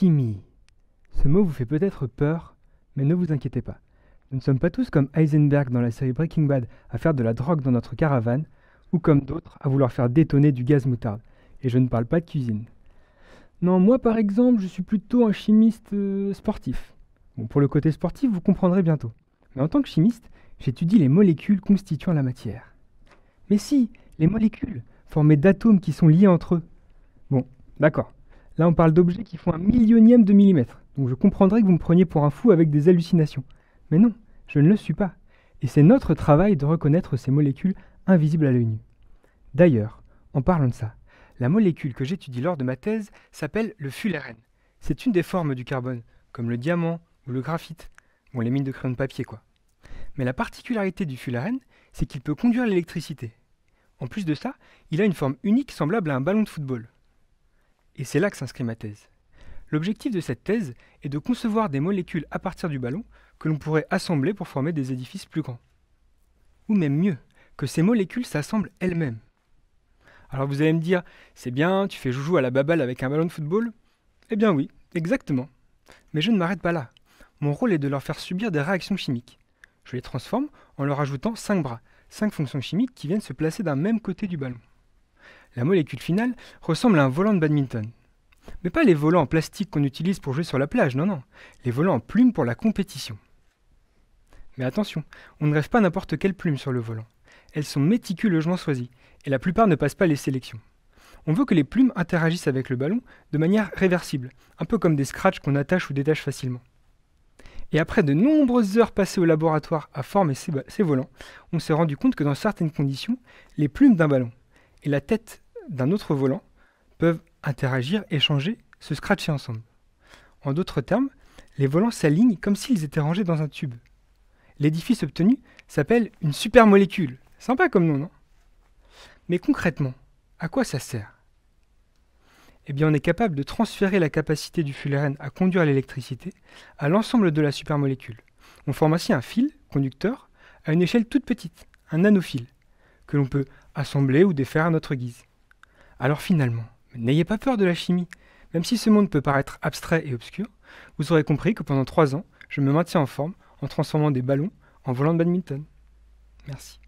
chimie. Ce mot vous fait peut-être peur, mais ne vous inquiétez pas. Nous ne sommes pas tous comme Heisenberg dans la série Breaking Bad à faire de la drogue dans notre caravane, ou comme d'autres à vouloir faire détonner du gaz moutarde. Et je ne parle pas de cuisine. Non, moi par exemple, je suis plutôt un chimiste euh, sportif. Bon, pour le côté sportif, vous comprendrez bientôt. Mais en tant que chimiste, j'étudie les molécules constituant la matière. Mais si, les molécules, formées d'atomes qui sont liés entre eux. Bon, d'accord. Là, on parle d'objets qui font un millionième de millimètre. Donc je comprendrais que vous me preniez pour un fou avec des hallucinations. Mais non, je ne le suis pas. Et c'est notre travail de reconnaître ces molécules invisibles à l'œil nu. D'ailleurs, en parlant de ça, la molécule que j'étudie lors de ma thèse s'appelle le fullerène. C'est une des formes du carbone, comme le diamant ou le graphite. Bon, les mines de crayon de papier, quoi. Mais la particularité du fullerène, c'est qu'il peut conduire l'électricité. En plus de ça, il a une forme unique semblable à un ballon de football. Et c'est là que s'inscrit ma thèse. L'objectif de cette thèse est de concevoir des molécules à partir du ballon que l'on pourrait assembler pour former des édifices plus grands. Ou même mieux, que ces molécules s'assemblent elles-mêmes. Alors vous allez me dire, c'est bien, tu fais joujou à la baballe avec un ballon de football Eh bien oui, exactement. Mais je ne m'arrête pas là. Mon rôle est de leur faire subir des réactions chimiques. Je les transforme en leur ajoutant cinq bras, cinq fonctions chimiques qui viennent se placer d'un même côté du ballon la molécule finale ressemble à un volant de badminton. Mais pas les volants en plastique qu'on utilise pour jouer sur la plage, non, non, les volants en plumes pour la compétition. Mais attention, on ne rêve pas n'importe quelle plume sur le volant. Elles sont méticuleusement choisies, et la plupart ne passent pas les sélections. On veut que les plumes interagissent avec le ballon de manière réversible, un peu comme des scratchs qu'on attache ou détache facilement. Et après de nombreuses heures passées au laboratoire à former ces, volants, on s'est rendu compte que dans certaines conditions, les plumes d'un ballon, et la tête d'un autre volant peuvent interagir, échanger, se scratcher ensemble. En d'autres termes, les volants s'alignent comme s'ils étaient rangés dans un tube. L'édifice obtenu s'appelle une supermolécule. Sympa comme nom, non Mais concrètement, à quoi ça sert Eh bien, on est capable de transférer la capacité du fullerène à conduire l'électricité à l'ensemble de la supermolécule. On forme ainsi un fil conducteur à une échelle toute petite, un nanophile que l'on peut assembler ou défaire à notre guise. Alors finalement, n'ayez pas peur de la chimie. Même si ce monde peut paraître abstrait et obscur, vous aurez compris que pendant trois ans, je me maintiens en forme en transformant des ballons en volant de badminton. Merci.